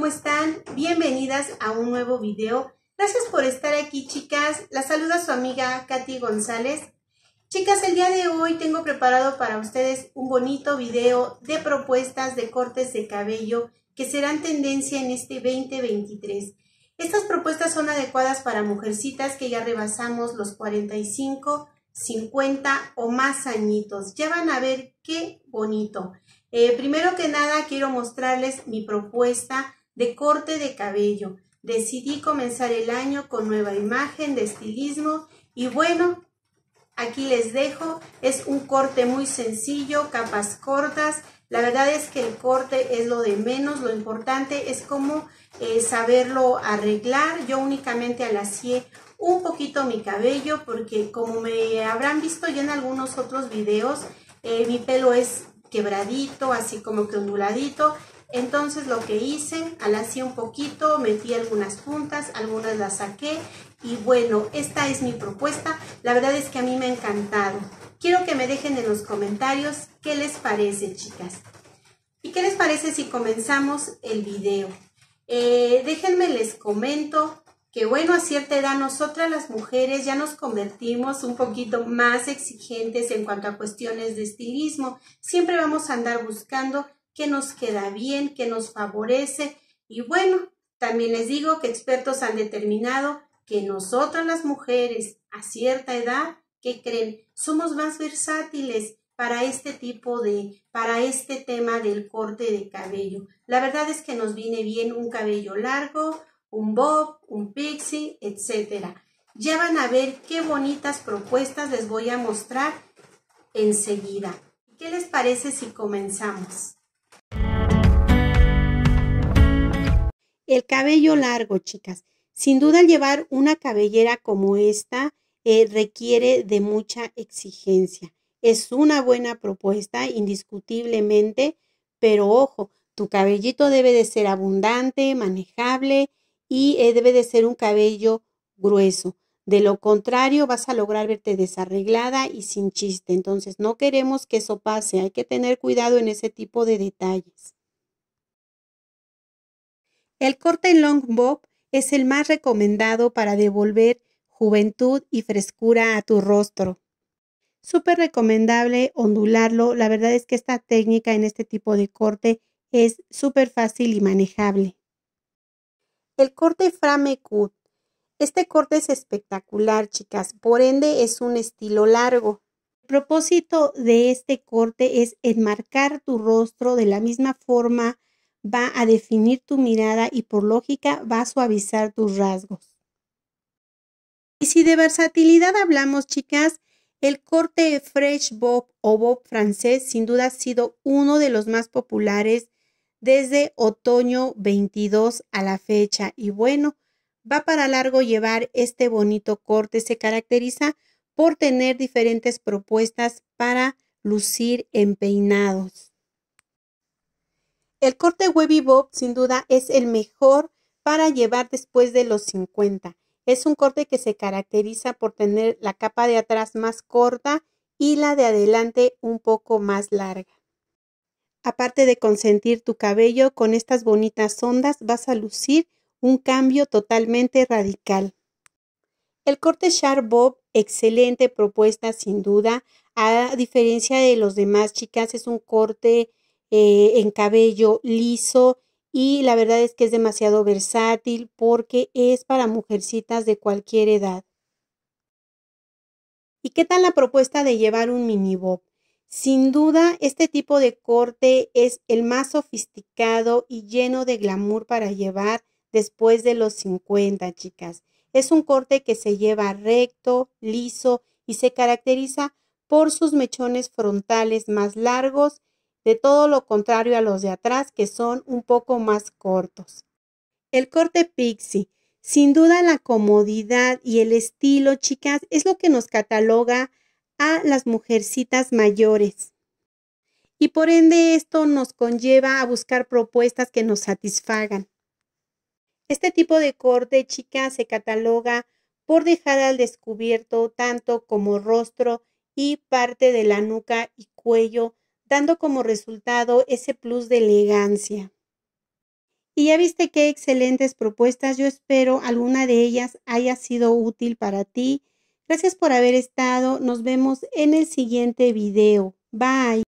¿Cómo están? Bienvenidas a un nuevo video. Gracias por estar aquí, chicas. Las saluda su amiga Katy González. Chicas, el día de hoy tengo preparado para ustedes un bonito video de propuestas de cortes de cabello que serán tendencia en este 2023. Estas propuestas son adecuadas para mujercitas que ya rebasamos los 45, 50 o más añitos. Ya van a ver qué bonito. Eh, primero que nada, quiero mostrarles mi propuesta de corte de cabello. Decidí comenzar el año con nueva imagen de estilismo y bueno, aquí les dejo. Es un corte muy sencillo, capas cortas. La verdad es que el corte es lo de menos, lo importante es cómo eh, saberlo arreglar. Yo únicamente alacié un poquito mi cabello porque como me habrán visto ya en algunos otros videos, eh, mi pelo es quebradito, así como que onduladito entonces lo que hice, al así un poquito, metí algunas puntas, algunas las saqué y bueno, esta es mi propuesta. La verdad es que a mí me ha encantado. Quiero que me dejen en los comentarios qué les parece, chicas. ¿Y qué les parece si comenzamos el video? Eh, déjenme les comento que bueno, a cierta edad nosotras las mujeres ya nos convertimos un poquito más exigentes en cuanto a cuestiones de estilismo. Siempre vamos a andar buscando que nos queda bien, que nos favorece. Y bueno, también les digo que expertos han determinado que nosotras las mujeres a cierta edad, que creen? Somos más versátiles para este tipo de, para este tema del corte de cabello. La verdad es que nos viene bien un cabello largo, un bob, un pixie, etc. Ya van a ver qué bonitas propuestas les voy a mostrar enseguida. ¿Qué les parece si comenzamos? El cabello largo, chicas. Sin duda llevar una cabellera como esta eh, requiere de mucha exigencia. Es una buena propuesta, indiscutiblemente, pero ojo, tu cabellito debe de ser abundante, manejable y eh, debe de ser un cabello grueso. De lo contrario, vas a lograr verte desarreglada y sin chiste. Entonces, no queremos que eso pase. Hay que tener cuidado en ese tipo de detalles. El corte long bob es el más recomendado para devolver juventud y frescura a tu rostro. Súper recomendable ondularlo. La verdad es que esta técnica en este tipo de corte es súper fácil y manejable. El corte frame cut. Este corte es espectacular, chicas. Por ende, es un estilo largo. El propósito de este corte es enmarcar tu rostro de la misma forma va a definir tu mirada y por lógica va a suavizar tus rasgos. Y si de versatilidad hablamos, chicas, el corte Fresh Bob o Bob francés sin duda ha sido uno de los más populares desde otoño 22 a la fecha. Y bueno, va para largo llevar este bonito corte. Se caracteriza por tener diferentes propuestas para lucir peinados. El corte Webby Bob sin duda es el mejor para llevar después de los 50. Es un corte que se caracteriza por tener la capa de atrás más corta y la de adelante un poco más larga. Aparte de consentir tu cabello con estas bonitas ondas, vas a lucir un cambio totalmente radical. El corte Sharp Bob, excelente propuesta sin duda. A diferencia de los demás chicas, es un corte eh, en cabello liso y la verdad es que es demasiado versátil porque es para mujercitas de cualquier edad. ¿Y qué tal la propuesta de llevar un mini bob? Sin duda, este tipo de corte es el más sofisticado y lleno de glamour para llevar después de los 50, chicas. Es un corte que se lleva recto, liso y se caracteriza por sus mechones frontales más largos de todo lo contrario a los de atrás que son un poco más cortos. El corte pixie. Sin duda la comodidad y el estilo, chicas, es lo que nos cataloga a las mujercitas mayores. Y por ende esto nos conlleva a buscar propuestas que nos satisfagan. Este tipo de corte, chicas, se cataloga por dejar al descubierto tanto como rostro y parte de la nuca y cuello dando como resultado ese plus de elegancia. Y ya viste qué excelentes propuestas. Yo espero alguna de ellas haya sido útil para ti. Gracias por haber estado. Nos vemos en el siguiente video. Bye.